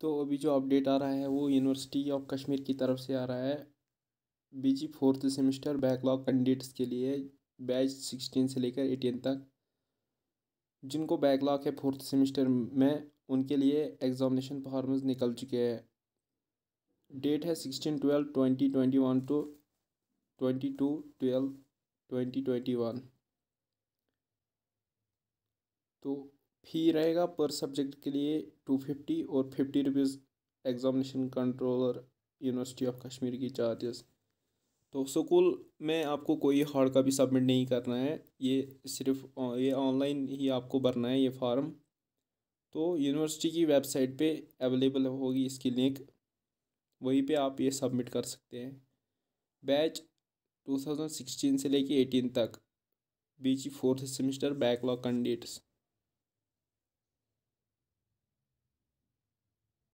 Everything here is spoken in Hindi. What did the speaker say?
तो अभी जो अपडेट आ रहा है वो यूनिवर्सिटी ऑफ कश्मीर की तरफ से आ रहा है B G fourth semester backlog candidates के लिए बैच सिक्सटीन से लेकर एटीन तक जिनको बैकलॉग है फोर्थ सेमेस्टर में उनके लिए एग्जामिनेशन फॉर्म्स निकल चुके हैं डेट है sixteen twelve twenty twenty one two twenty two twelve twenty twenty one तो फ़ी रहेगा पर सब्जेक्ट के लिए टू फिफ्टी और fifty rupees examination controller university of Kashmir की चार्जेस तो स्कूल में आपको कोई हार्ड कापी सबमिट नहीं करना है ये सिर्फ ये ऑनलाइन ही आपको भरना है ये फार्म तो यूनिवर्सिटी की वेबसाइट पे अवेलेबल होगी इसकी लिंक वहीं पे आप ये सबमिट कर सकते हैं बैच 2016 से लेके 18 तक बीच फोर्थ सेमेस्टर बैकलॉग कैंडिडेट्स